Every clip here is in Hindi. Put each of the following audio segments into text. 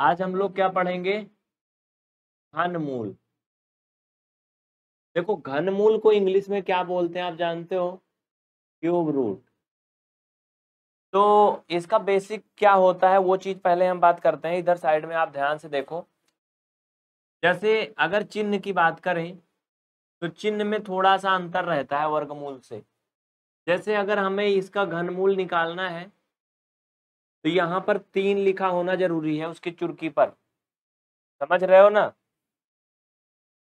आज हम लोग क्या पढ़ेंगे घनमूल देखो घनमूल को इंग्लिश में क्या बोलते हैं आप जानते हो क्यूब रूट तो इसका बेसिक क्या होता है वो चीज पहले हम बात करते हैं इधर साइड में आप ध्यान से देखो जैसे अगर चिन्ह की बात करें तो चिन्ह में थोड़ा सा अंतर रहता है वर्गमूल से जैसे अगर हमें इसका घनमूल निकालना है तो यहां पर तीन लिखा होना जरूरी है उसकी चुर्की पर समझ रहे हो ना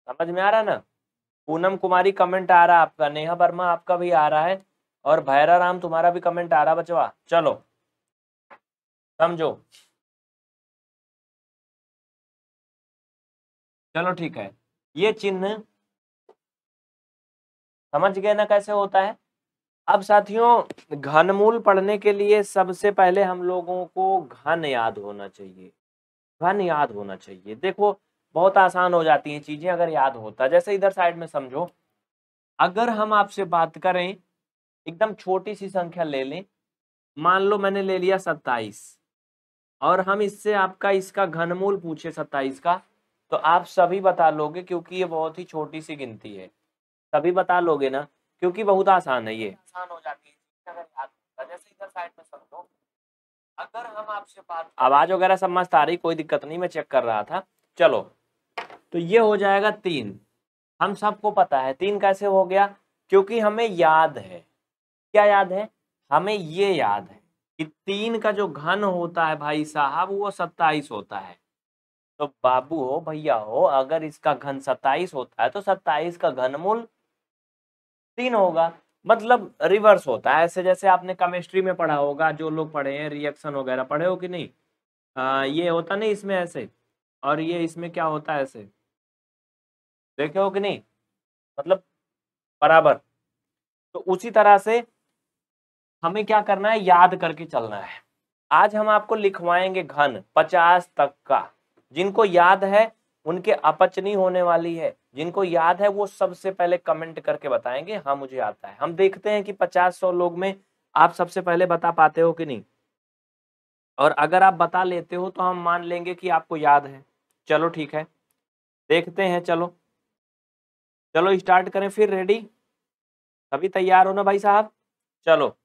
समझ में आ रहा ना पूनम कुमारी कमेंट आ रहा आपका नेहा वर्मा आपका भी आ रहा है और भैरा राम तुम्हारा भी कमेंट आ रहा बचवा चलो समझो चलो ठीक है ये चिन्ह समझ गए ना कैसे होता है अब साथियों घनमूल पढ़ने के लिए सबसे पहले हम लोगों को घन याद होना चाहिए घन याद होना चाहिए देखो बहुत आसान हो जाती हैं चीजें अगर याद होता जैसे इधर साइड में समझो अगर हम आपसे बात करें एकदम छोटी सी संख्या ले लें मान लो मैंने ले लिया सत्ताईस और हम इससे आपका इसका घनमूल पूछे सत्ताईस का तो आप सभी बता लोगे क्योंकि ये बहुत ही छोटी सी गिनती है सभी बता लोगे ना क्योंकि बहुत आसान है ये आसान हो जाती है अगर हम आपसे बात आवाज वगैरह सब मस्त आ रही कोई दिक्कत नहीं मैं चेक कर रहा था चलो तो ये हो जाएगा तीन हम सबको पता है तीन कैसे हो गया क्योंकि हमें याद है क्या याद है हमें ये याद है कि तीन का जो घन होता है भाई साहब वो सत्ताईस होता है तो बाबू हो भैया हो अगर इसका घन सत्ताईस होता है तो सत्ताईस का घनमूल तीन होगा मतलब रिवर्स होता है ऐसे जैसे आपने केमिस्ट्री में पढ़ा होगा जो लोग पढ़े हैं रिएक्शन वगैरह पढ़े हो कि नहीं आ, ये होता नहीं इसमें ऐसे और ये इसमें क्या होता है ऐसे देखे हो कि नहीं मतलब बराबर तो उसी तरह से हमें क्या करना है याद करके चलना है आज हम आपको लिखवाएंगे घन पचास तक का जिनको याद है उनके अपच नहीं होने वाली है जिनको याद है वो सबसे पहले कमेंट करके बताएंगे हाँ मुझे आता है हम देखते हैं कि पचास सौ लोग में आप सबसे पहले बता पाते हो कि नहीं और अगर आप बता लेते हो तो हम मान लेंगे कि आपको याद है चलो ठीक है देखते हैं चलो चलो स्टार्ट करें फिर रेडी सभी तैयार हो ना भाई साहब चलो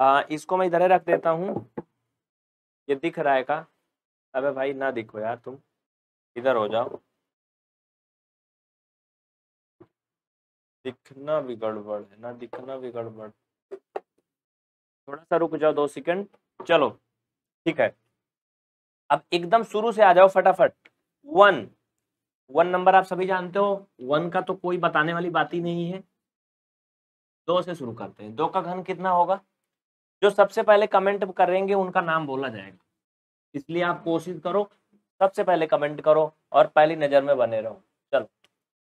आ, इसको मैं इधर रख देता हूँ ये दिख रहा है का अबे भाई ना दिखो यार तुम इधर हो जाओ दिखना भी गड़बड़ है ना दिखना भी गड़बड़ थोड़ा सा रुक जाओ दो सेकंड चलो ठीक है अब एकदम शुरू से आ जाओ फटाफट वन वन नंबर आप सभी जानते हो वन का तो कोई बताने वाली बात ही नहीं है दो से शुरू करते हैं दो का घन कितना होगा जो सबसे पहले कमेंट करेंगे उनका नाम बोला जाएगा इसलिए आप कोशिश करो सबसे पहले कमेंट करो और पहली नज़र में बने रहो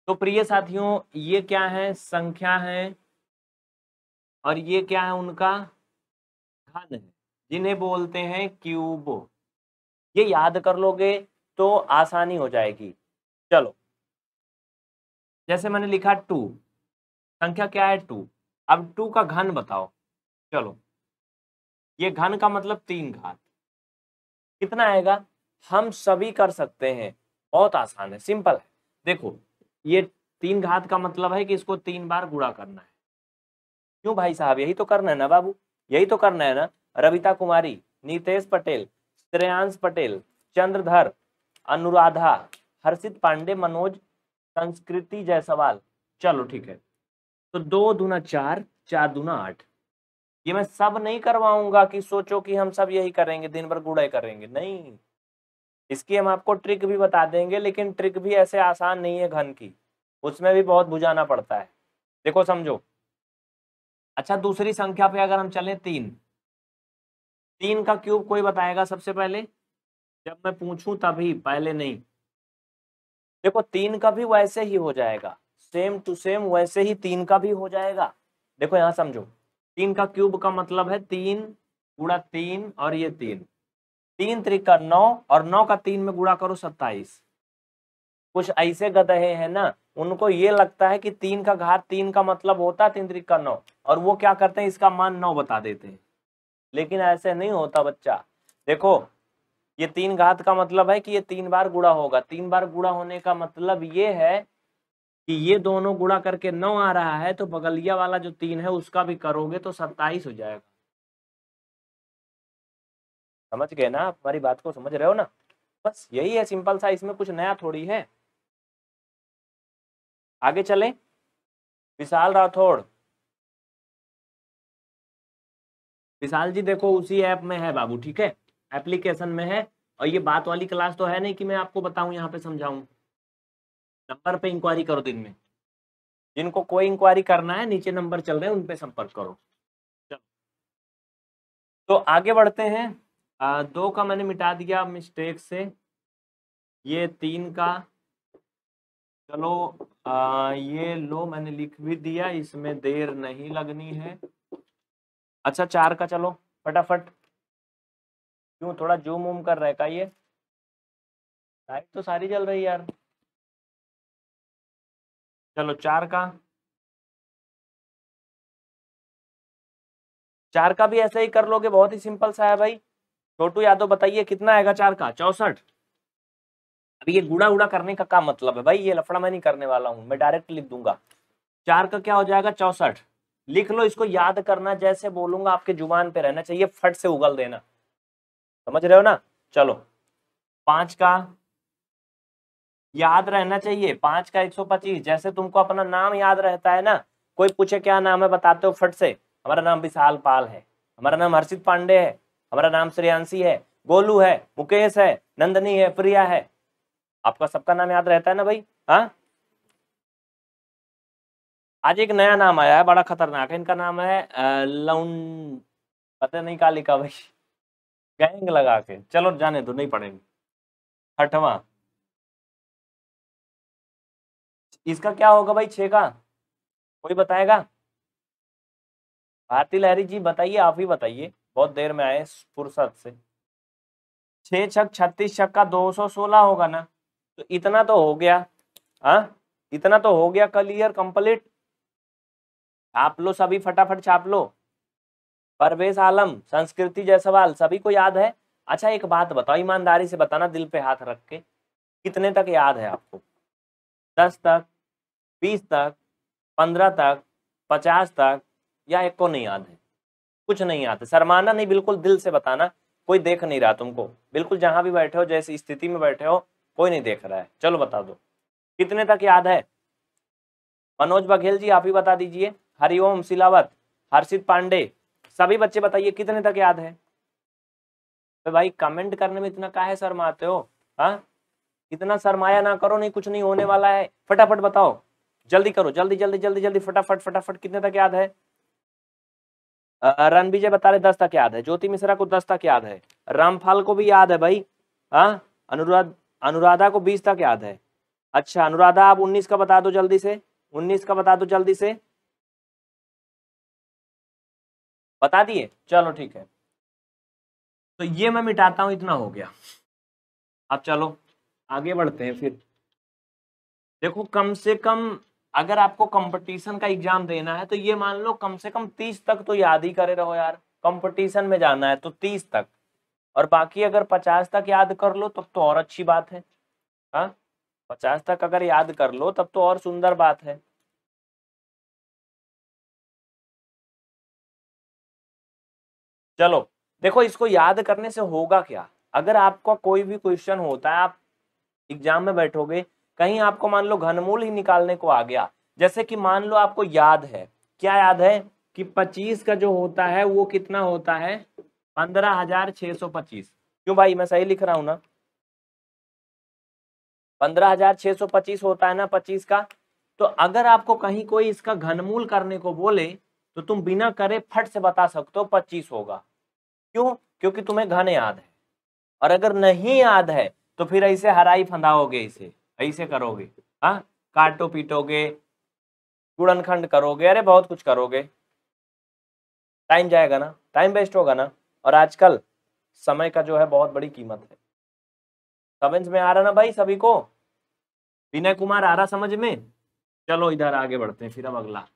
तो प्रिय साथियों ये क्या है संख्या है और ये क्या है उनका घन है जिन्हें बोलते हैं क्यूब ये याद कर लोगे तो आसानी हो जाएगी चलो जैसे मैंने लिखा टू संख्या क्या है टू अब टू का घन बताओ चलो ये घन का मतलब तीन घात कितना आएगा हम सभी कर सकते हैं बहुत आसान है सिंपल है देखो ये तीन घात का मतलब है कि इसको तीन बार गुड़ा करना है क्यों भाई साहब यही तो करना है ना बाबू यही तो करना है ना रविता कुमारी नितेश पटेल श्रेयांश पटेल चंद्रधर अनुराधा हर्षित पांडे मनोज संस्कृति जयसवाल चलो ठीक है तो दो दूना चार चार दूना आठ ये मैं सब नहीं करवाऊंगा कि सोचो कि हम सब यही करेंगे दिन भर गुड़ाई करेंगे नहीं इसकी हम आपको ट्रिक भी बता देंगे लेकिन ट्रिक भी ऐसे आसान नहीं है घन की उसमें भी बहुत बुझाना पड़ता है देखो समझो अच्छा दूसरी संख्या पे अगर हम चले तीन तीन का क्यूब कोई बताएगा सबसे पहले जब मैं पूछूं तभी पहले नहीं देखो तीन का भी वैसे ही हो जाएगा सेम टू सेम वैसे ही तीन का भी हो जाएगा देखो यहाँ समझो तीन का क्यूब का मतलब है तीन पूरा तीन और ये तीन तीन त्रिका नौ और नौ का तीन में गुड़ा करो सत्ताईस कुछ ऐसे गधे हैं ना उनको ये लगता है कि तीन का घात तीन का मतलब होता है तीन त्रिका नौ और वो क्या करते हैं इसका मान नौ बता देते हैं लेकिन ऐसे नहीं होता बच्चा देखो ये तीन घात का मतलब है कि ये तीन बार गुड़ा होगा तीन बार गुड़ा होने का मतलब ये है कि ये दोनों गुड़ा करके नौ आ रहा है तो बगलिया वाला जो तीन है उसका भी करोगे तो सत्ताईस हो जाएगा समझ गए ना आप हमारी बात को समझ रहे हो ना बस यही है सिंपल सा इसमें कुछ नया थोड़ी है आगे चलें विशाल राठौड़ विशाल जी देखो उसी ऐप में है बाबू ठीक है एप्लीकेशन में है और ये बात वाली क्लास तो है नहीं कि मैं आपको बताऊं यहाँ पे समझाऊं नंबर पे इंक्वायरी करो दिन में जिनको कोई इंक्वायरी करना है नीचे नंबर चल रहे हैं उन पे संपर्क करो चलो तो आगे बढ़ते हैं आ, दो का मैंने मिटा दिया मिस्टेक से ये तीन का चलो आ, ये लो मैंने लिख भी दिया इसमें देर नहीं लगनी है अच्छा चार का चलो फटाफट क्यों थोड़ा जूम उम कर रहे का ये लाइट तो सारी जल रही यार चलो चार का चार का भी ऐसा ही कर लोगे बहुत ही सिंपल सा है भाई छोटू यादव बताइए कितना आएगा चार का चौसठ अब ये गुड़ा उड़ा करने का क्या मतलब है भाई ये लफड़ा मैं नहीं करने वाला हूँ मैं डायरेक्ट लिख दूंगा चार का क्या हो जाएगा चौसठ लिख लो इसको याद करना जैसे बोलूंगा आपके जुबान पे रहना चाहिए फट से उगल देना समझ रहे हो ना चलो पांच का याद रहना चाहिए पांच का एक सौ पच्चीस जैसे तुमको अपना नाम याद रहता है ना कोई पूछे क्या नाम है बताते हो फट से हमारा नाम विशाल पाल है हमारा नाम हर्षित पांडे है हमारा नाम श्रेयांशी है गोलू है मुकेश है नंदनी है प्रिया है आपका सबका नाम याद रहता है ना भाई हाँ आज एक नया नाम आया है बड़ा खतरनाक है इनका नाम है लौन पता नहीं का लिखा भाई गैंग लगा के चलो जाने दो नहीं पढ़ेंगे हठवा इसका क्या होगा भाई छे का कोई बताएगा भारती लहरी जी बताइए आप ही बताइए बहुत देर में आए फुर्सत से छः छक छत्तीस छक का दो सौ सोलह होगा ना तो इतना तो हो गया हाँ इतना तो हो गया क्लियर कंप्लीट छाप लो सभी फटाफट छाप लो परवेज आलम संस्कृति सवाल सभी को याद है अच्छा एक बात बताओ ईमानदारी से बताना दिल पे हाथ रख के कितने तक याद है आपको दस तक बीस तक पंद्रह तक पचास तक या एक को नहीं याद है कुछ नहीं आता शर्माना नहीं बिल्कुल दिल से बताना कोई देख नहीं रहा तुमको बिल्कुल जहां भी बैठे हो जैसी स्थिति में बैठे हो कोई नहीं देख रहा है चलो बता दो कितने तक याद है मनोज बघेल जी आप ही बता दीजिए हरिओम सिलावत हर्षित पांडे सभी बच्चे बताइए कितने तक याद है तो भाई कमेंट करने में इतना का है शर्माते हो हा? इतना शर्माया ना करो नहीं कुछ नहीं होने वाला है फटाफट बताओ जल्दी करो जल्दी जल्दी जल्दी जल्दी फटाफट फटाफट कितने तक याद है रन विजय बता रहे दस तक याद है ज्योति मिश्रा को दस तक याद है रामफाल को भी याद है भाई हाँ अनुराध अनुराधा को बीस तक याद है अच्छा अनुराधा आप उन्नीस का बता दो जल्दी से उन्नीस का बता दो जल्दी से बता दिए चलो ठीक है तो ये मैं मिटाता हूं इतना हो गया अब चलो आगे बढ़ते हैं फिर देखो कम से कम अगर आपको कंपटीशन का एग्जाम देना है तो ये मान लो कम से कम तीस तक तो याद ही करे रहो यार कंपटीशन में जाना है तो तीस तक और बाकी अगर पचास तक याद कर लो तब तो और अच्छी बात है हाँ पचास तक अगर याद कर लो तब तो और सुंदर बात है चलो देखो इसको याद करने से होगा क्या अगर आपका कोई भी क्वेश्चन होता है आप एग्जाम में बैठोगे कहीं आपको मान लो घनमूल ही निकालने को आ गया जैसे कि मान लो आपको याद है क्या याद है कि 25 का जो होता है वो कितना होता है पंद्रह हजार छह सौ पच्चीस क्यों भाई मैं सही लिख रहा हूं ना पंद्रह हजार छह सौ पच्चीस होता है ना पच्चीस का तो अगर आपको कहीं कोई इसका घनमूल करने को बोले तो तुम बिना करे फट से बता सकते हो पच्चीस होगा क्यों क्योंकि तुम्हें घन याद है और अगर नहीं याद है तो फिर ऐसे हराई फंदाओगे इसे ऐसे करोगे हाँ काटो पीटोगे गुड़नखंड करोगे अरे बहुत कुछ करोगे टाइम जाएगा ना टाइम वेस्ट होगा ना और आजकल समय का जो है बहुत बड़ी कीमत है समझ में आ रहा ना भाई सभी को विनय कुमार आ रहा समझ में चलो इधर आगे बढ़ते हैं फिर अब अगला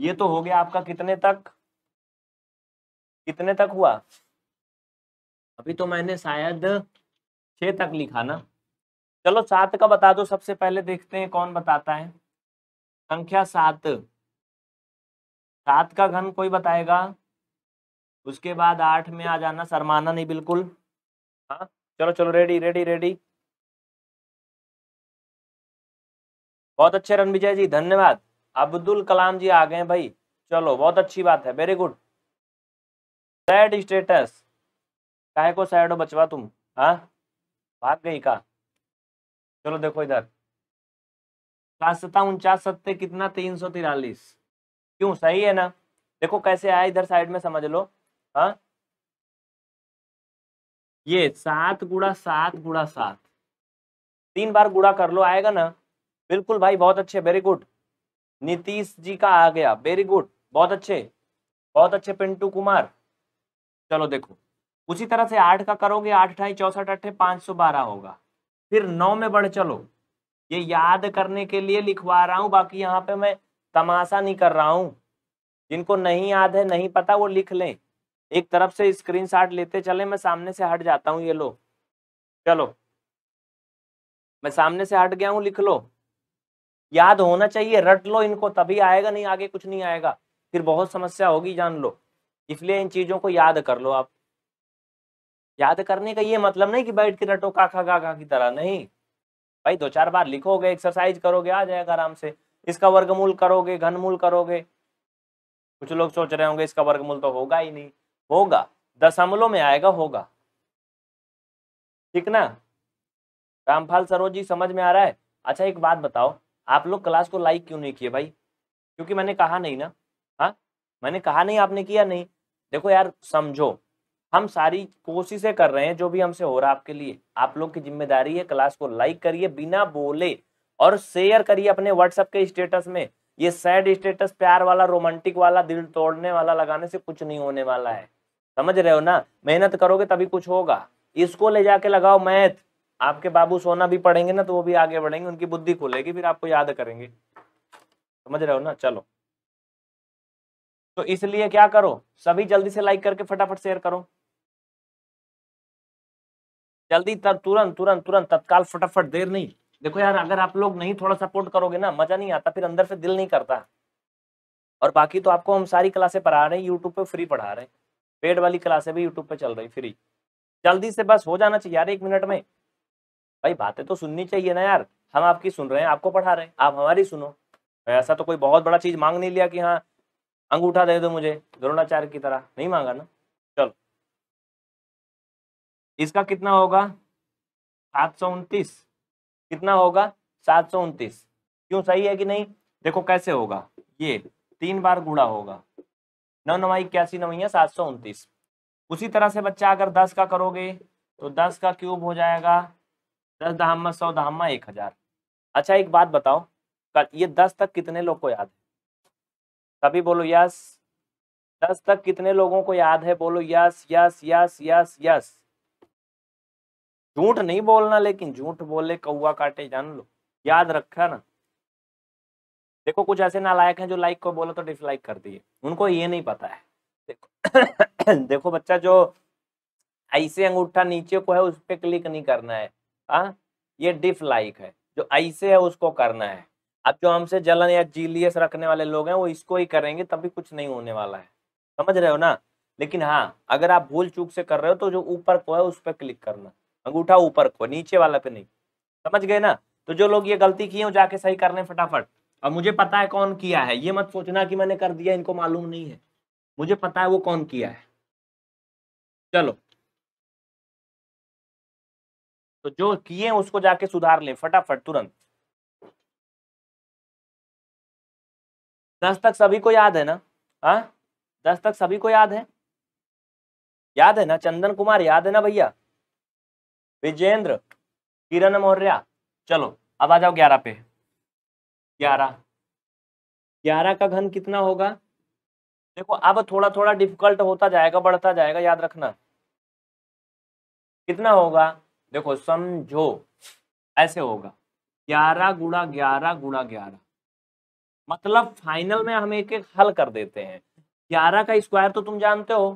ये तो हो गया आपका कितने तक कितने तक हुआ अभी तो मैंने शायद छ तक लिखा ना चलो सात का बता दो सबसे पहले देखते हैं कौन बताता है संख्या सात सात का घन कोई बताएगा उसके बाद आठ में आ जाना सरमाना नहीं बिल्कुल हाँ चलो चलो रेडी रेडी रेडी बहुत अच्छे विजय जी धन्यवाद अब्दुल कलाम जी आ गए भाई चलो बहुत अच्छी बात है वेरी गुड सैड स्टेटस काहे को सैड हो बचवा तुम हाँ भाग गई का चलो देखो इधर सात सत्ता उनचास सत्ते कितना तीन सौ तिरालीस क्यों सही है ना देखो कैसे आया इधर साइड में समझ लो हाँ ये सात गुड़ा सात गुड़ा सात तीन बार गुड़ा कर लो आएगा ना बिल्कुल भाई बहुत अच्छे वेरी गुड नीतीश जी का आ गया वेरी गुड बहुत अच्छे बहुत अच्छे पिंटू कुमार चलो देखो उसी तरह से आठ का करोगे आठ अठाई चौसठ अट्ठे पांच सौ बारह होगा फिर नौ में बढ़ चलो ये याद करने के लिए लिखवा रहा हूँ बाकी यहाँ पे मैं तमाशा नहीं कर रहा हूं जिनको नहीं याद है नहीं पता वो लिख लें एक तरफ से शॉट लेते चले मैं सामने से हट जाता हूँ ये लो चलो मैं सामने से हट गया हूँ लिख लो याद होना चाहिए रट लो इनको तभी आएगा नहीं आगे कुछ नहीं आएगा फिर बहुत समस्या होगी जान लो इसलिए इन चीज़ों को याद कर लो आप याद करने का ये मतलब नहीं कि बैठ के रटो काका काका की तरह नहीं भाई दो चार बार लिखोगे एक्सरसाइज करोगे आ जाएगा आराम से इसका वर्गमूल करोगे घनमूल करोगे कुछ लोग सोच रहे होंगे इसका वर्गमूल तो होगा ही नहीं होगा दशमलव में आएगा होगा ठीक ना रामपाल सरोज जी समझ में आ रहा है अच्छा एक बात बताओ आप लोग क्लास को लाइक क्यों नहीं किए भाई क्योंकि मैंने कहा नहीं ना हाँ मैंने कहा नहीं आपने किया नहीं देखो यार समझो हम सारी कोशिशें कर रहे हैं जो भी हमसे हो रहा है आपके लिए आप लोग की जिम्मेदारी है क्लास को लाइक करिए बिना बोले और शेयर करिए अपने व्हाट्सएप के स्टेटस में ये सैड स्टेटस प्यार वाला रोमांटिक वाला दिल तोड़ने वाला लगाने से कुछ नहीं होने वाला है समझ रहे हो ना मेहनत करोगे तभी कुछ होगा इसको ले जाके लगाओ मैथ आपके बाबू सोना भी पढ़ेंगे ना तो वो भी आगे बढ़ेंगे उनकी बुद्धि खुलेगी फिर आपको याद करेंगे समझ रहे हो ना चलो तो इसलिए क्या करो सभी जल्दी से लाइक करके फटाफट शेयर करो जल्दी तर तुरंत तुरंत तुरंत तत्काल फटाफट देर नहीं देखो यार अगर आप लोग नहीं थोड़ा सपोर्ट करोगे ना मजा नहीं आता फिर अंदर से दिल नहीं करता और बाकी तो आपको हम सारी क्लासे पढ़ा रहे हैं यूट्यूब पे फ्री पढ़ा रहे हैं पेड वाली क्लासे भी यूट्यूब पे चल रही फ्री जल्दी से बस हो जाना चाहिए यार एक मिनट में भाई बातें तो सुननी चाहिए ना यार हम आपकी सुन रहे हैं आपको पढ़ा रहे हैं आप हमारी सुनो ऐसा तो कोई बहुत बड़ा चीज मांग नहीं लिया कि हाँ अंगूठा दे दो मुझे द्रोणाचार्य की तरह नहीं मांगा ना इसका कितना होगा सात सौ उनतीस कितना होगा सात सौ उनतीस क्यों सही है कि नहीं देखो कैसे होगा ये तीन बार गुणा होगा नौ नवाई इक्यासी नवैया सात सौ उनतीस उसी तरह से बच्चा अगर दस का करोगे तो दस का क्यूब हो जाएगा दस दहामा सौ दहामा एक हजार अच्छा एक बात बताओ ये दस तक कितने लोग को याद है सभी बोलो यस दस तक कितने लोगों को याद है बोलो yes yes yes yes yes झूठ नहीं बोलना लेकिन झूठ बोले कौआ काटे जान लो याद रखा ना देखो कुछ ऐसे नालायक हैं जो लाइक को बोलो तो डिसलाइक कर दिए उनको ये नहीं पता है देखो देखो बच्चा जो ऐसे अंगूठा नीचे को है उस पर क्लिक नहीं करना है हाँ ये डिसलाइक है जो ऐसे है उसको करना है अब जो हमसे जलन या जीलियस रखने वाले लोग हैं वो इसको ही करेंगे तभी कुछ नहीं होने वाला है समझ रहे हो ना लेकिन हाँ अगर आप भूल चूक से कर रहे हो तो जो ऊपर को है उस पर क्लिक करना अंगूठा ऊपर को नीचे वाला पे नहीं समझ गए ना तो जो लोग ये गलती किए जाके सही कर लें फटाफट और मुझे पता है कौन किया है ये मत सोचना कि मैंने कर दिया इनको मालूम नहीं है मुझे पता है वो कौन किया है चलो तो जो किए उसको जाके सुधार लें फटाफट तुरंत दस तक सभी को याद है ना हाँ दस तक सभी को याद है याद है ना चंदन कुमार याद है ना भैया विजेंद्र किरण मौर्य चलो अब आ जाओ ग्यारह पे ग्यारह ग्यारह का घन कितना होगा देखो अब थोड़ा थोड़ा डिफिकल्ट होता जाएगा बढ़ता जाएगा याद रखना कितना होगा देखो समझो ऐसे होगा ग्यारह गुणा ग्यारह गुणा ग्यारह मतलब फाइनल में हम एक एक हल कर देते हैं ग्यारह का स्क्वायर तो तुम जानते हो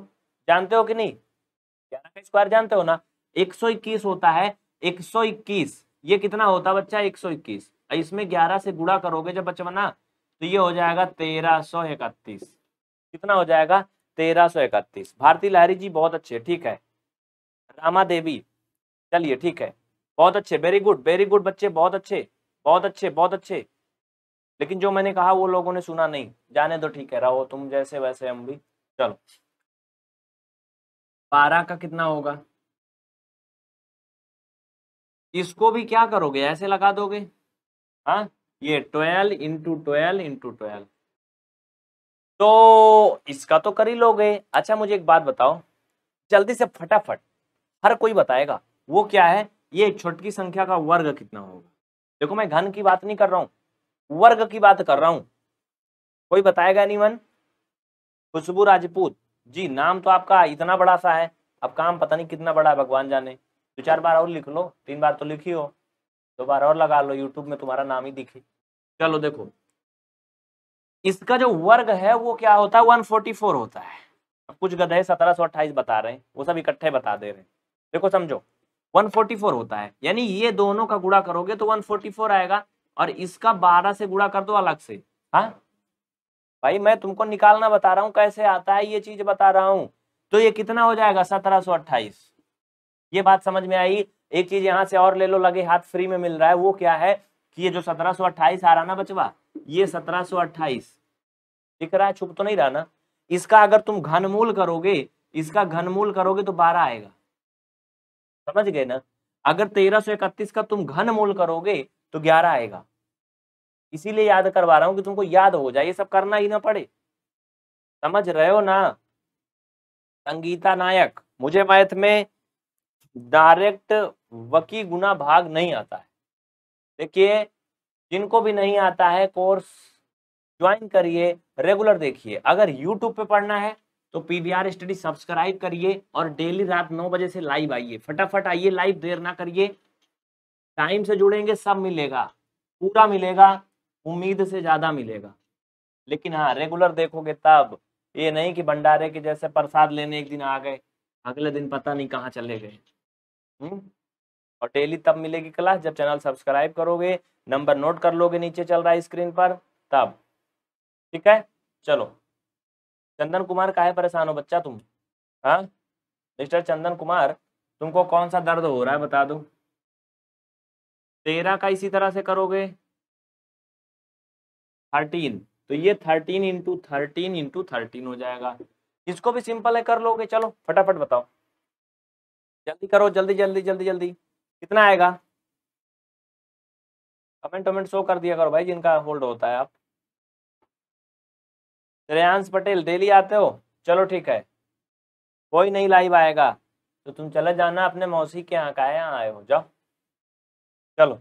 जानते हो कि नहीं ग्यारह का स्क्वायर जानते हो ना 121 होता है 121 ये कितना होता है बच्चा 121 इसमें 11 से गुड़ा करोगे जब बचवना तो ये हो जाएगा तेरह सौ इकतीस कितना हो जाएगा तेरह सौ इकतीस भारती लहरी जी बहुत अच्छे ठीक है रामा देवी चलिए ठीक है बहुत अच्छे वेरी गुड वेरी गुड बच्चे बहुत अच्छे बहुत अच्छे बहुत अच्छे लेकिन जो मैंने कहा वो लोगों ने सुना नहीं जाने दो ठीक है रहो तुम जैसे वैसे हम भी चलो बारह का कितना होगा इसको भी क्या करोगे ऐसे लगा दोगे हाँ ये twelve into twelve into twelve तो इसका तो कर ही लोगे अच्छा मुझे एक बात बताओ जल्दी से फटाफट हर कोई बताएगा वो क्या है ये एक संख्या का वर्ग कितना होगा देखो मैं घन की बात नहीं कर रहा हूँ वर्ग की बात कर रहा हूं कोई बताएगा नहीं मन खुशबू राजपूत जी नाम तो आपका इतना बड़ा सा है अब काम पता नहीं कितना बड़ा है भगवान जाने दो चार बार और लिख लो तीन बार तो लिखी हो दो बार और लगा लो यूट्यूब में तुम्हारा नाम ही दिखे चलो देखो इसका जो वर्ग है वो क्या होता है 144 होता है अब कुछ गधे 1728 बता रहे हैं वो सब इकट्ठे बता दे रहे हैं देखो समझो 144 होता है यानी ये दोनों का गुड़ा करोगे तो 144 आएगा और इसका 12 से गुड़ा कर दो अलग से हाँ भाई मैं तुमको निकालना बता रहा हूँ कैसे आता है ये चीज बता रहा हूँ तो ये कितना हो जाएगा सत्रह सौ अट्ठाईस ये बात समझ में आई एक चीज यहाँ से और ले लो लगे हाथ फ्री में मिल रहा है वो क्या है कि ये जो 1728 आ रहा ना बचवा ये सत्रह दिख रहा है छुप तो नहीं रहा ना इसका अगर तुम घनमूल करोगे इसका घनमूल करोगे तो 12 आएगा समझ गए ना अगर 1331 का तुम घनमूल करोगे तो 11 आएगा इसीलिए याद करवा रहा हूं कि तुमको याद हो जाए ये सब करना ही ना पड़े समझ रहे हो ना संगीता नायक मुझे मैथ में डायरेक्ट वकी गुना भाग नहीं आता है देखिए जिनको भी नहीं आता है कोर्स ज्वाइन करिए रेगुलर देखिए अगर यूट्यूब पे पढ़ना है तो पीवीआर स्टडी सब्सक्राइब करिए और डेली रात नौ बजे से लाइव आइए फटाफट आइए लाइव देर ना करिए टाइम से जुड़ेंगे सब मिलेगा पूरा मिलेगा उम्मीद से ज़्यादा मिलेगा लेकिन हाँ रेगुलर देखोगे तब ये नहीं कि भंडारे के जैसे प्रसाद लेने एक दिन आ गए अगले दिन पता नहीं कहाँ चले गए हम्म। और डेली तब मिलेगी क्लास जब चैनल सब्सक्राइब करोगे नंबर नोट कर लोगे नीचे चल रहा है स्क्रीन पर तब ठीक है चलो चंदन कुमार है परेशान हो बच्चा तुम हाँ मिस्टर चंदन कुमार तुमको कौन सा दर्द हो रहा है बता दो तेरह का इसी तरह से करोगे थर्टीन तो ये thirteen into thirteen into thirteen हो जाएगा इसको भी सिंपल है कर लोगे चलो फटाफट बताओ जल्दी करो जल्दी जल्दी जल्दी जल्दी कितना आएगा कमेंट वमेंट शो कर दिया करो भाई जिनका होल्ड होता है आप श्रेयांश पटेल डेली आते हो चलो ठीक है कोई नहीं लाइव आएगा तो तुम चले जाना अपने मौसी के यहाँ का यहाँ आए हो जाओ चलो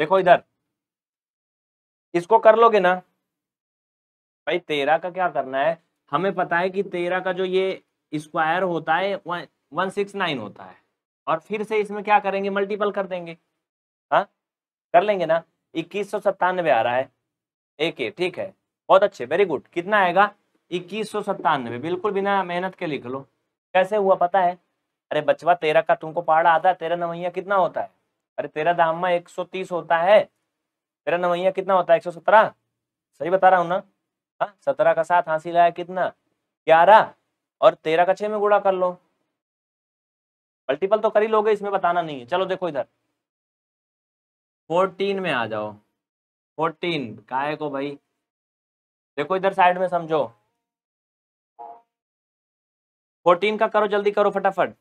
देखो इधर इसको कर लोगे ना भाई तेरह का क्या करना है हमें पता है कि तेरह का जो ये स्क्वायर होता है वह वन सिक्स नाइन होता है और फिर से इसमें क्या करेंगे मल्टीपल कर देंगे हाँ कर लेंगे ना इक्कीस सौ सत्तानवे आ रहा है ए ठीक है बहुत अच्छे वेरी गुड कितना आएगा इक्कीस सौ सत्तानवे बिल्कुल बिना मेहनत के लिख लो कैसे हुआ पता है अरे बचवा तेरह का तुमको पहाड़ आता है तेरा नवैया कितना होता है अरे तेरह दामा एक सौ तीस होता है तेरा नवैया कितना होता है एक सौ सत्रह सही बता रहा हूँ ना हाँ सत्रह का साथ हाँसी लाया कितना ग्यारह और तेरह का छः में गुड़ा कर लो मल्टीपल तो कर ही लोगे इसमें बताना नहीं है चलो देखो इधर फोर्टीन में आ जाओ फोर्टीन काय को भाई देखो इधर साइड में समझो फोर्टीन का करो जल्दी करो फटाफट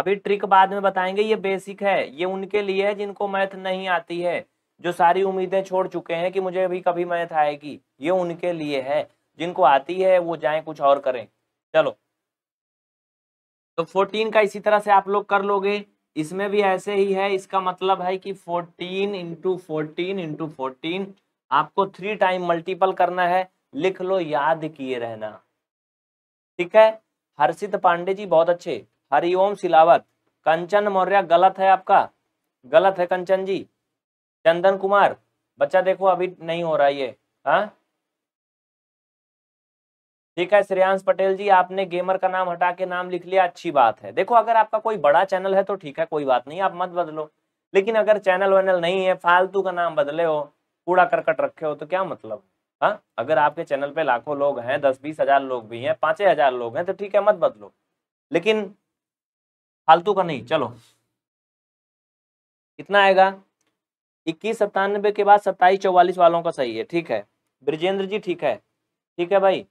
अभी ट्रिक बाद में बताएंगे ये बेसिक है ये उनके लिए है जिनको मैथ नहीं आती है जो सारी उम्मीदें छोड़ चुके हैं कि मुझे अभी कभी मैथ आएगी ये उनके लिए है जिनको आती है वो जाए कुछ और करें चलो तो 14 का इसी तरह से आप लोग कर लोगे इसमें भी ऐसे ही है इसका मतलब है कि 14 इंटू फोर्टीन इंटू फोर्टीन आपको थ्री टाइम मल्टीपल करना है लिख लो याद किए रहना ठीक है हर्षित पांडे जी बहुत अच्छे हरिओम सिलावत कंचन मौर्य गलत है आपका गलत है कंचन जी चंदन कुमार बच्चा देखो अभी नहीं हो रहा ये हाँ ठीक है श्रेयांश पटेल जी आपने गेमर का नाम हटा के नाम लिख लिया अच्छी बात है देखो अगर आपका कोई बड़ा चैनल है तो ठीक है कोई बात नहीं आप मत बदलो लेकिन अगर चैनल वैनल नहीं है फालतू का नाम बदले हो कूड़ा करकट रखे हो तो क्या मतलब हाँ अगर आपके चैनल पे लाखों लोग हैं दस बीस हजार लोग भी हैं पांच हजार लोग हैं तो ठीक है मत बदलो लेकिन फालतू का नहीं चलो कितना आएगा इक्कीस सत्तानबे के बाद सत्ताईस चौवालीस वालों का सही है ठीक है ब्रजेंद्र जी ठीक है ठीक है भाई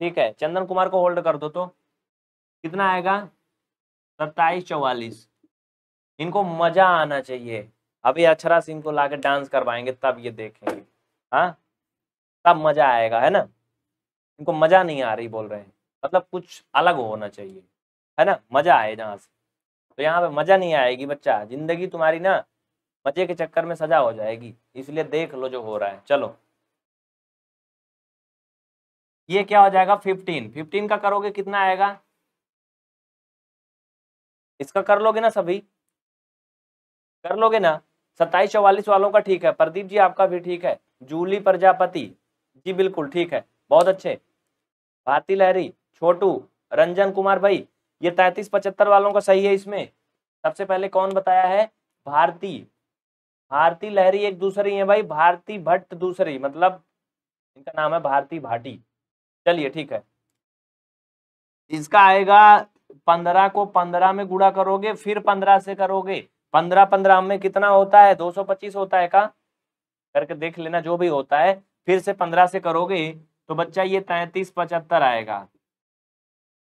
ठीक है चंदन कुमार को होल्ड कर दो तो कितना आएगा सत्ताईस चौवालीस इनको मजा आना चाहिए अभी अक्षरा सिंह को लाके डांस करवाएंगे तब ये देखेंगे हाँ तब मजा आएगा है ना इनको मजा नहीं आ रही बोल रहे हैं मतलब कुछ अलग होना चाहिए है ना मजा आए जहाँ से तो यहाँ पे मजा नहीं आएगी बच्चा जिंदगी तुम्हारी ना मजे के चक्कर में सजा हो जाएगी इसलिए देख लो जो हो रहा है चलो ये क्या हो जाएगा फिफ्टीन फिफ्टीन का करोगे कितना आएगा इसका कर लोगे ना सभी कर लोगे ना सत्ताईस चौवालीस वालों का ठीक है प्रदीप जी आपका भी ठीक है जूली प्रजापति जी बिल्कुल ठीक है बहुत अच्छे भारती लहरी छोटू रंजन कुमार भाई ये तैतीस पचहत्तर वालों का सही है इसमें सबसे पहले कौन बताया है भारती भारती लहरी एक दूसरी है भाई भारती भट्ट दूसरी मतलब इनका नाम है भारती भाटी चलिए ठीक है इसका आएगा पंद्रह को पंद्रह में गुड़ा करोगे फिर पंद्रह से करोगे पंद्रह पंद्रह में कितना होता है दो सौ पच्चीस होता है का करके देख लेना जो भी होता है फिर से पंद्रह से करोगे तो बच्चा ये तैतीस पचहत्तर आएगा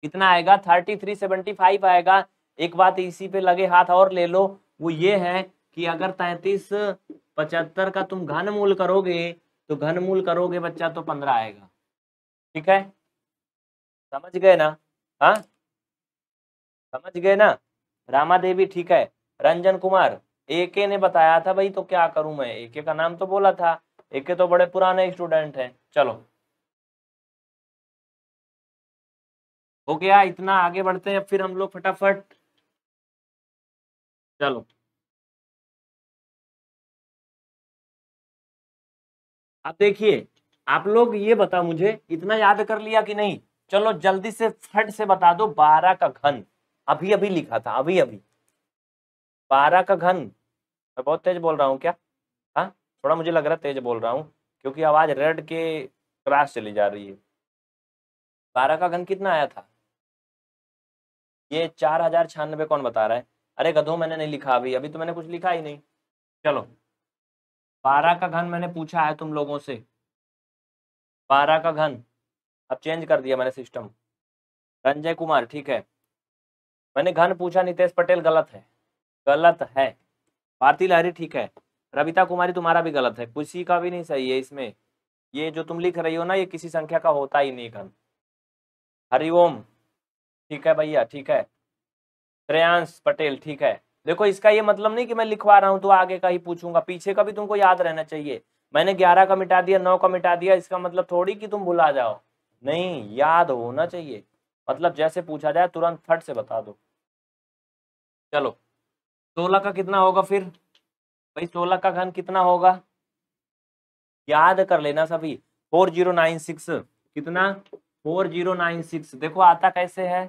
कितना आएगा थर्टी थ्री सेवेंटी फाइव आएगा एक बात इसी पे लगे हाथ और ले लो वो ये है कि अगर तैतीस पचहत्तर का तुम घनमूल करोगे तो घनमूल करोगे बच्चा तो पंद्रह आएगा ठीक है समझ गए ना हाँ समझ गए ना रामा देवी ठीक है रंजन कुमार एके ने बताया था भाई तो क्या करूं मैं एके का नाम तो बोला था एके तो बड़े पुराने स्टूडेंट हैं चलो हो गया इतना आगे बढ़ते हैं फिर हम लोग फटाफट चलो अब देखिए आप लोग ये बताओ मुझे इतना याद कर लिया कि नहीं चलो जल्दी से फट से बता दो बारह का घन अभी अभी लिखा था अभी अभी बारह का घन मैं बहुत तेज बोल रहा हूँ क्या हाँ थोड़ा मुझे लग रहा है तेज बोल रहा हूँ क्योंकि आवाज रेड के क्रास चली जा रही है बारह का घन कितना आया था ये चार हजार छियानबे कौन बता रहा है अरे गधो मैंने नहीं लिखा अभी अभी तो मैंने कुछ लिखा ही नहीं चलो बारह का घन मैंने पूछा है तुम लोगों से बारह का घन अब चेंज कर दिया मैंने सिस्टम संजय कुमार ठीक है मैंने घन पूछा नितेश पटेल गलत है गलत है भारती लहरी ठीक है रविता कुमारी तुम्हारा भी गलत है किसी का भी नहीं सही है इसमें ये जो तुम लिख रही हो ना ये किसी संख्या का होता ही नहीं घन हरिओम ठीक है भैया ठीक है श्रेयांश पटेल ठीक है देखो इसका ये मतलब नहीं कि मैं लिखवा रहा हूँ तो आगे का ही पूछूंगा पीछे का भी तुमको याद रहना चाहिए मैंने ग्यारह का मिटा दिया नौ का मिटा दिया इसका मतलब थोड़ी कि तुम भुला जाओ नहीं याद होना चाहिए मतलब जैसे पूछा जाए तुरंत फट से बता दो चलो सोलह का कितना होगा फिर भाई सोलह का घन कितना होगा याद कर लेना सभी फोर जीरो नाइन सिक्स कितना फोर जीरो नाइन सिक्स देखो आता कैसे है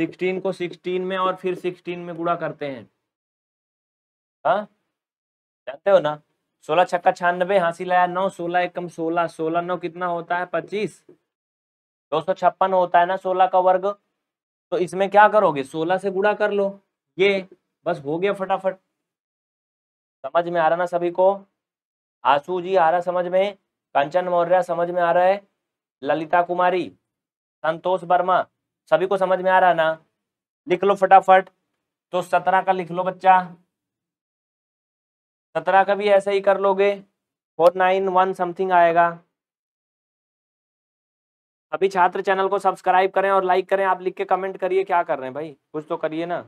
सिक्सटीन को सिक्सटीन में और फिर सिक्सटीन में गुड़ा करते हैं हाँ? जानते हो ना सोलह छक्का छियानबे हासिल आया नौ सोलह एकम सोलह सोलह नौ कितना होता है पच्चीस दो सौ छप्पन होता है ना सोलह का वर्ग तो इसमें क्या करोगे सोलह से गुड़ा कर लो ये बस हो गया फटाफट समझ में आ रहा ना सभी को आसू जी आ रहा समझ में कंचन मौर्य समझ में आ रहा है ललिता कुमारी संतोष वर्मा सभी को समझ में आ रहा ना लिख लो फटाफट तो सत्रह का लिख लो बच्चा सत्रह का भी ऐसा ही कर लोगे फोर नाइन वन समथिंग आएगा अभी छात्र चैनल को सब्सक्राइब करें और लाइक करें आप लिख के कमेंट करिए क्या कर रहे हैं भाई कुछ तो करिए ना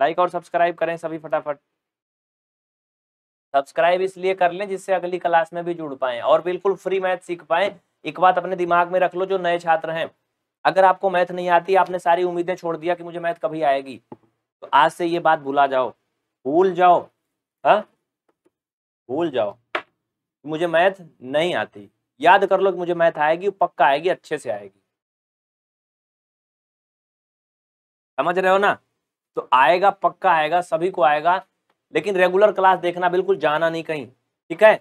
लाइक और सब्सक्राइब करें सभी फटाफट सब्सक्राइब इसलिए कर लें जिससे अगली क्लास में भी जुड़ पाए और बिल्कुल फ्री मैथ सीख पाए एक बात अपने दिमाग में रख लो जो नए छात्र हैं अगर आपको मैथ नहीं आती आपने सारी उम्मीदें छोड़ दिया कि मुझे मैथ कभी आएगी तो आज से ये बात भुला जाओ भूल जाओ हाँ भूल जाओ मुझे मैथ नहीं आती याद कर लो कि मुझे मैथ आएगी पक्का आएगी अच्छे से आएगी समझ रहे हो ना तो आएगा पक्का आएगा सभी को आएगा लेकिन रेगुलर क्लास देखना बिल्कुल जाना नहीं कहीं ठीक है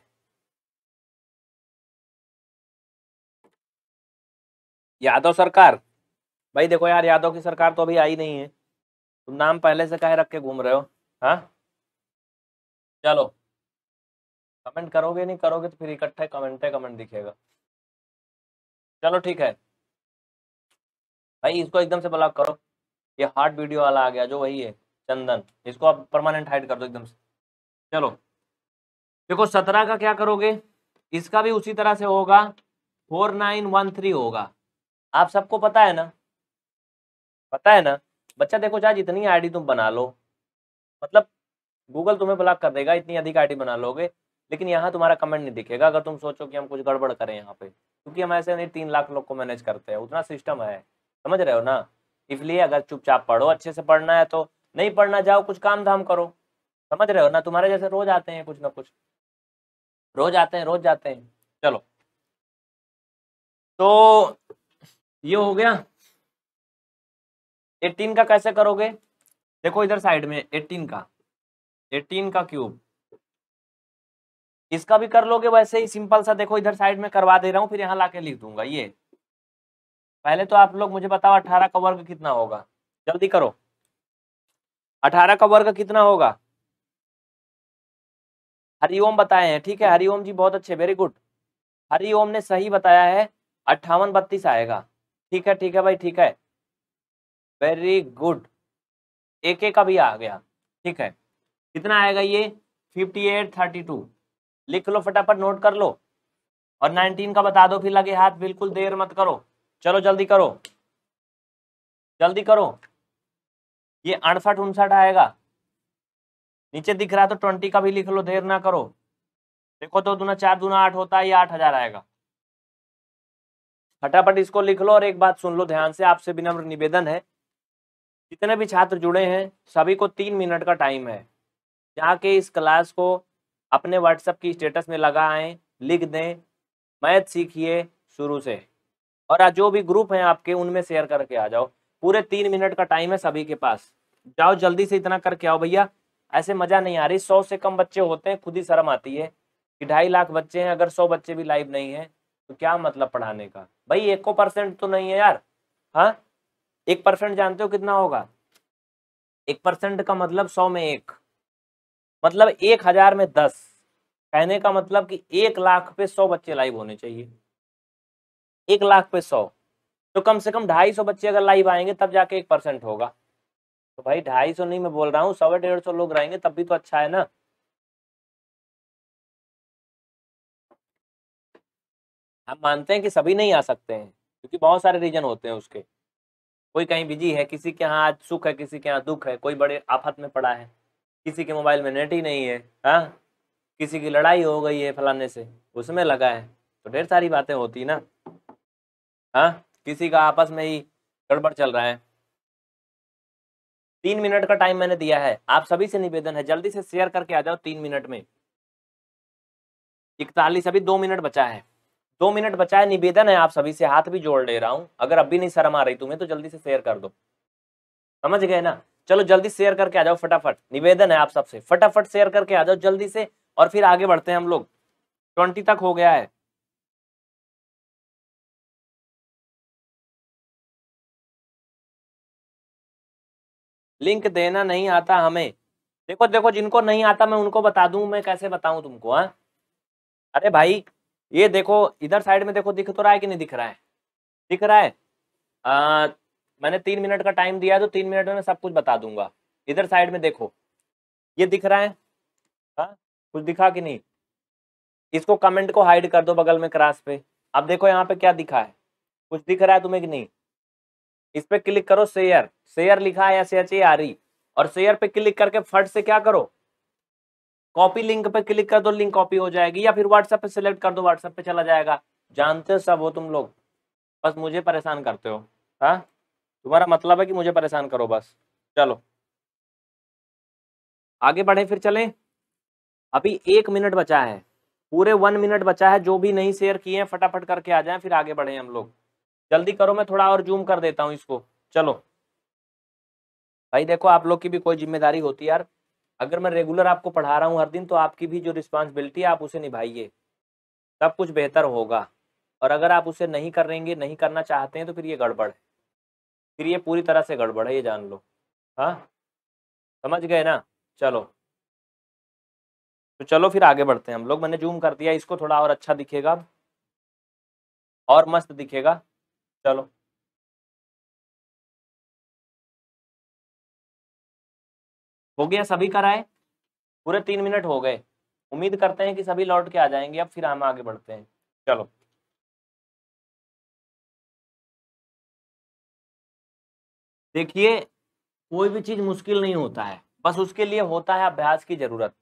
यादव सरकार भाई देखो यार यादव की सरकार तो अभी आई नहीं है तुम नाम पहले से कहे रख के घूम रहे हो हाँ चलो कमेंट करोगे नहीं करोगे तो फिर इकट्ठे कमेंट है कमेंट दिखेगा चलो ठीक है भाई इसको एकदम से ब्लॉक करो ये हार्ट वीडियो वाला आ गया जो वही है चंदन इसको आप परमानेंट हाइड कर दो एकदम से चलो देखो सत्रह का क्या करोगे इसका भी उसी तरह से होगा फोर नाइन वन थ्री होगा आप सबको पता है ना पता है ना बच्चा देखो चाहे जितनी आईडी तुम बना लो मतलब गूगल तुम्हें ब्लॉक कर देगा इतनी अधिक आईडी बना लोगे लेकिन यहाँ तुम्हारा कमेंट नहीं दिखेगा अगर तुम सोचो कि हम कुछ गड़बड़ करें यहाँ पे क्योंकि हम ऐसे नहीं तीन लाख लोग को मैनेज करते हैं उतना सिस्टम है समझ रहे हो ना इसलिए अगर चुपचाप पढ़ो अच्छे से पढ़ना है तो नहीं पढ़ना जाओ कुछ काम धाम करो समझ रहे हो ना तुम्हारे जैसे रोज आते हैं कुछ ना कुछ रोज आते हैं रोज जाते हैं चलो तो ये हो गया एटीन का कैसे करोगे देखो इधर साइड में एटीन का एटीन का क्यूब इसका भी कर लोगे वैसे ही सिंपल सा देखो इधर साइड में करवा दे रहा हूँ फिर यहाँ ला लिख दूंगा ये पहले तो आप लोग मुझे बताओ अठारह का वर्ग कितना होगा जल्दी करो अठारह का वर्ग कितना होगा हरिओम बताए हैं ठीक है हरिओम जी बहुत अच्छे वेरी गुड हरिओम ने सही बताया है अट्ठावन बत्तीस आएगा ठीक है ठीक है भाई ठीक है वेरी गुड एक का भी आ गया ठीक है कितना आएगा ये फिफ्टी एट थर्टी टू लिख लो फटाफट नोट कर लो और 19 का बता दो फिर लगे हाथ बिल्कुल देर मत करो चलो जल्दी करो जल्दी करो ये अड़सठ उनसठ आएगा नीचे दिख रहा है तो ट्वेंटी का भी लिख लो देर ना करो देखो तो दूना चार दूना आठ होता है ये आठ हजार आएगा फटाफट इसको लिख लो और एक बात सुन लो ध्यान से आपसे विनम्र निवेदन है जितने भी छात्र जुड़े हैं सभी को तीन मिनट का टाइम है जाके इस क्लास को अपने व्हाट्सएप की स्टेटस में लगाएं लिख दें मैथ सीखिए शुरू से और आज जो भी ग्रुप हैं आपके उनमें शेयर करके आ जाओ पूरे तीन मिनट का टाइम है सभी के पास जाओ जल्दी से इतना करके आओ भैया ऐसे मजा नहीं आ रही सौ से कम बच्चे होते हैं खुद ही शर्म आती है कि ढाई लाख बच्चे हैं अगर सौ बच्चे भी लाइव नहीं है तो क्या मतलब पढ़ाने का भाई एको परसेंट तो नहीं है यार हाँ एक परसेंट जानते हो कितना होगा एक परसेंट का मतलब सौ में एक मतलब एक हजार में दस कहने का मतलब कि एक लाख पे सौ बच्चे लाइव होने चाहिए एक लाख पे सौ तो कम से कम ढाई सौ बच्चे अगर लाइव आएंगे तब जाके एक परसेंट होगा तो भाई ढाई सौ नहीं मैं बोल रहा हूँ सवा डेढ़ सौ लोग रहेंगे तब भी तो अच्छा है ना हम मानते हैं कि सभी नहीं आ सकते हैं क्योंकि बहुत सारे रीजन होते हैं उसके कोई कहीं बिजी है किसी के यहाँ आज सुख है किसी के यहाँ दुख है कोई बड़े आफत में पड़ा है किसी के मोबाइल में नेट ही नहीं है हाँ किसी की लड़ाई हो गई है फलाने से उसमें लगा है तो ढेर सारी बातें होती ना हाँ किसी का आपस में ही गड़बड़ चल रहा है तीन मिनट का टाइम मैंने दिया है आप सभी से निवेदन है जल्दी से शेयर करके आ जाओ तीन मिनट में इकतालीस अभी दो मिनट बचा है दो मिनट बचा है निवेदन है आप सभी से हाथ भी जोड़ ले रहा हूं अगर अभी नहीं शर्म आ रही तुम्हें तो जल्दी से शेयर कर दो समझ गए ना चलो जल्दी शेयर करके आ जाओ फटाफट निवेदन है आप सबसे फटाफट शेयर करके आ जाओ जल्दी से और फिर आगे बढ़ते हैं हम लोग ट्वेंटी तक हो गया है लिंक देना नहीं आता हमें देखो देखो जिनको नहीं आता मैं उनको बता दूं मैं कैसे बताऊं तुमको हाँ अरे भाई ये देखो इधर साइड में देखो दिख तो रहा है कि नहीं दिख रहा है दिख रहा है आ, मैंने तीन मिनट का टाइम दिया है तो तीन मिनट में सब कुछ बता दूंगा इधर साइड में देखो ये दिख रहा है हा? कुछ दिखा कि नहीं इसको कमेंट को हाइड कर दो बगल में क्रास पे अब देखो यहाँ पे क्या दिखा है कुछ दिख रहा है तुम्हें कि नहीं इस पर क्लिक करो शेयर शेयर लिखा है ऐसे एच आ रही और शेयर पे क्लिक करके फट से क्या करो कॉपी लिंक पे क्लिक कर दो लिंक कॉपी हो जाएगी या फिर व्हाट्सएप पे सिलेक्ट कर दो व्हाट्सएप पे चला जाएगा जानते हो सब हो तुम लोग बस मुझे परेशान करते हो हाँ तुम्हारा मतलब है कि मुझे परेशान करो बस चलो आगे बढ़े फिर चले अभी एक मिनट बचा है पूरे वन मिनट बचा है जो भी नहीं शेयर किए हैं फटाफट करके आ जाए फिर आगे बढ़े हम लोग जल्दी करो मैं थोड़ा और जूम कर देता हूं इसको चलो भाई देखो आप लोग की भी कोई जिम्मेदारी होती है यार अगर मैं रेगुलर आपको पढ़ा रहा हूं हर दिन तो आपकी भी जो रिस्पॉन्सिबिलिटी है आप उसे निभाइए सब कुछ बेहतर होगा और अगर आप उसे नहीं करेंगे नहीं करना चाहते हैं तो फिर ये गड़बड़ है फिर ये पूरी तरह से गड़बड़ है ये जान लो हाँ समझ गए ना चलो तो चलो फिर आगे बढ़ते हैं हम लोग मैंने जूम कर दिया इसको थोड़ा और अच्छा दिखेगा और मस्त दिखेगा चलो हो गया सभी कराए पूरे तीन मिनट हो गए उम्मीद करते हैं कि सभी लौट के आ जाएंगे अब फिर हम आगे बढ़ते हैं चलो देखिए कोई भी चीज़ मुश्किल नहीं होता है बस उसके लिए होता है अभ्यास की ज़रूरत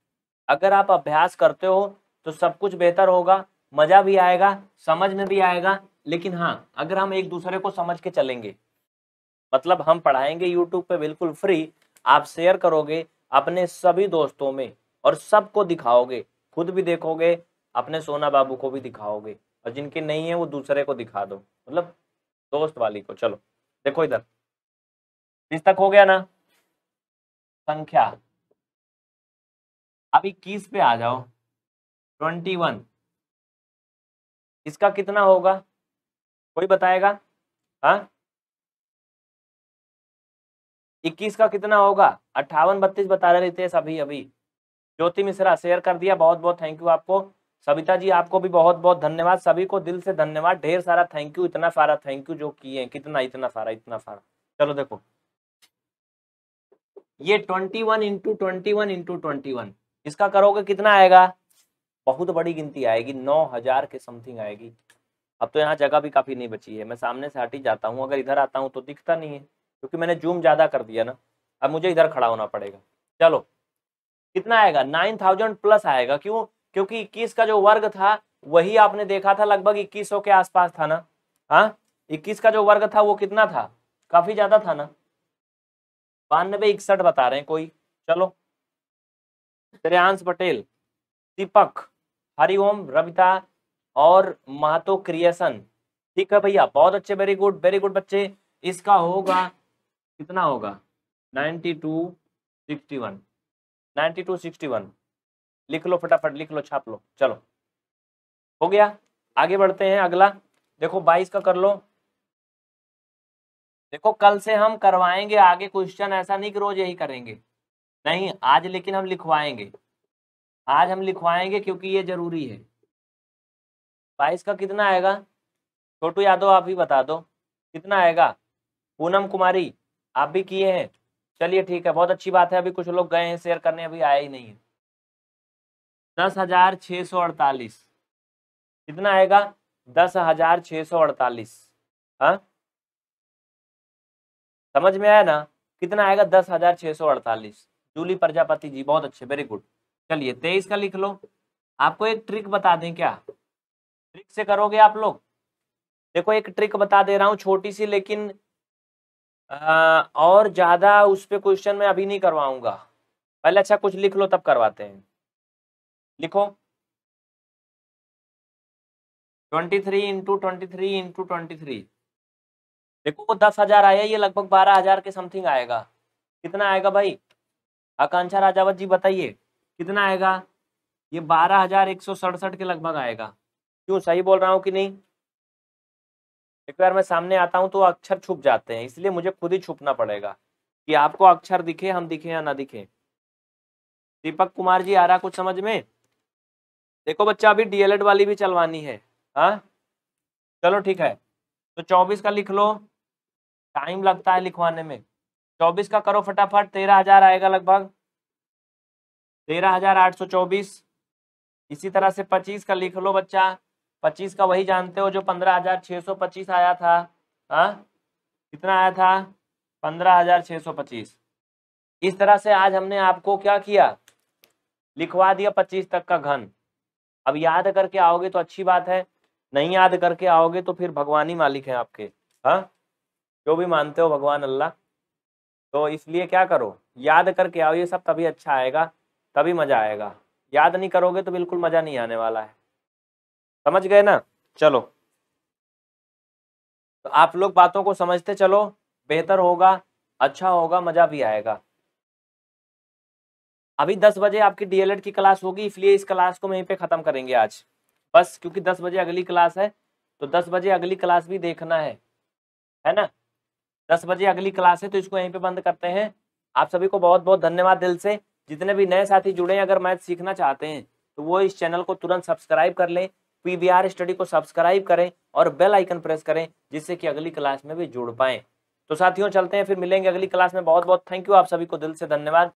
अगर आप अभ्यास करते हो तो सब कुछ बेहतर होगा मज़ा भी आएगा समझ में भी आएगा लेकिन हाँ अगर हम एक दूसरे को समझ के चलेंगे मतलब हम पढ़ाएंगे यूट्यूब पे बिल्कुल फ्री आप शेयर करोगे अपने सभी दोस्तों में और सबको दिखाओगे खुद भी देखोगे अपने सोना बाबू को भी दिखाओगे और जिनके नहीं है वो दूसरे को दिखा दो मतलब दोस्त वाली को चलो देखो इधर इस तक हो गया ना संख्या अब इक्कीस पे आ जाओ ट्वेंटी वन इसका कितना होगा कोई बताएगा हाँ इक्कीस का कितना होगा अट्ठावन बत्तीस बता रहे थे सभी अभी ज्योति मिश्रा शेयर कर दिया बहुत बहुत थैंक यू आपको सविता जी आपको भी बहुत बहुत धन्यवाद सभी को दिल से धन्यवाद ढेर सारा थैंक यू इतना सारा थैंक यू जो किए कितना इतना सारा इतना सारा चलो देखो ये twenty one into twenty one into twenty one इसका करोगे कितना आएगा बहुत बड़ी गिनती आएगी नौ हजार के समथिंग आएगी अब तो यहाँ जगह भी काफ़ी नहीं बची है मैं सामने से हटी जाता हूँ अगर इधर आता हूँ तो दिखता नहीं है क्योंकि मैंने जूम ज़्यादा कर दिया ना अब मुझे इधर खड़ा होना पड़ेगा चलो कितना आएगा नाइन थाउजेंड प्लस आएगा क्यों क्योंकि इक्कीस का जो वर्ग था वही आपने देखा था लगभग इक्कीस के आसपास था ना हाँ इक्कीस का जो वर्ग था वो कितना था काफ़ी ज़्यादा था ना बानवे इकसठ बता रहे हैं कोई चलो श्रेयांश पटेल दीपक हरिओम रविता और महतो क्रिएशन ठीक है भैया बहुत अच्छे वेरी गुड वेरी गुड बच्चे इसका होगा कितना होगा ninety two sixty one ninety two sixty one लिख लो फटाफट लिख लो छाप लो चलो हो गया आगे बढ़ते हैं अगला देखो बाईस का कर लो देखो कल से हम करवाएंगे आगे क्वेश्चन ऐसा नहीं कि रोज यही करेंगे नहीं आज लेकिन हम लिखवाएंगे आज हम लिखवाएंगे क्योंकि ये जरूरी है बाईस का कितना आएगा छोटू यादव आप ही बता दो कितना आएगा पूनम कुमारी आप भी किए हैं चलिए ठीक है बहुत अच्छी बात है अभी कुछ लोग गए हैं शेयर करने अभी आया ही नहीं है दस हजार छ सौ अड़तालीस कितना आएगा दस हजार छ सौ अड़तालीस हाँ समझ में आया ना कितना आएगा दस हजार छह सौ अड़तालीस जूली प्रजापति जी बहुत अच्छे वेरी गुड चलिए तेईस का लिख लो आपको एक ट्रिक बता दें क्या ट्रिक से करोगे आप लोग देखो एक ट्रिक बता दे रहा हूँ छोटी सी लेकिन आ, और ज्यादा उस पर क्वेश्चन में अभी नहीं करवाऊंगा पहले अच्छा कुछ लिख लो तब करवाते हैं लिखो twenty three into twenty three into twenty three देखो दस हजार आया ये लगभग बारह हजार के समथिंग आएगा कितना आएगा भाई आकांक्षा राजावत जी बताइए कितना आएगा ये बारह हजार एक सौ सड़सठ के लगभग आएगा क्यों सही बोल रहा हूँ कि नहीं एक बार मैं सामने आता हूँ तो अक्षर छुप जाते हैं इसलिए मुझे खुद ही छुपना पड़ेगा कि आपको अक्षर दिखे हम दिखे या ना दिखे दीपक कुमार जी आ रहा कुछ समझ में देखो बच्चा अभी डीएलएड वाली भी चलवानी है हाँ चलो ठीक है तो चौबीस का लिख लो टाइम लगता है लिखवाने में चौबीस का करो फटाफट तेरह हजार आएगा लगभग तेरह हजार आठ सौ चौबीस इसी तरह से पच्चीस का लिख लो बच्चा पच्चीस का वही जानते हो जो पंद्रह हजार छः सौ पच्चीस आया था हाँ कितना आया था पंद्रह हजार छह सौ पच्चीस इस तरह से आज हमने आपको क्या किया लिखवा दिया पच्चीस तक का घन अब याद करके आओगे तो अच्छी बात है नहीं याद करके आओगे तो फिर भगवान ही मालिक है आपके हाँ जो भी मानते हो भगवान अल्लाह तो इसलिए क्या करो याद करके आओ ये सब तभी अच्छा आएगा तभी मज़ा आएगा याद नहीं करोगे तो बिल्कुल मज़ा नहीं आने वाला है समझ गए ना चलो तो आप लोग बातों को समझते चलो बेहतर होगा अच्छा होगा मज़ा भी आएगा अभी दस बजे आपकी डीएलएड की क्लास होगी इसलिए इस क्लास को हम यहीं पे ख़त्म करेंगे आज बस क्योंकि दस बजे अगली क्लास है तो दस बजे अगली क्लास भी देखना है है ना दस बजे अगली क्लास है तो इसको यहीं पे बंद करते हैं आप सभी को बहुत बहुत धन्यवाद दिल से जितने भी नए साथी जुड़े हैं अगर मैथ सीखना चाहते हैं तो वो इस चैनल को तुरंत सब्सक्राइब कर लें आर स्टडी को सब्सक्राइब करें और बेल आइकन प्रेस करें जिससे कि अगली क्लास में भी जुड़ पाएँ तो साथियों चलते हैं फिर मिलेंगे अगली क्लास में बहुत बहुत थैंक यू आप सभी को दिल से धन्यवाद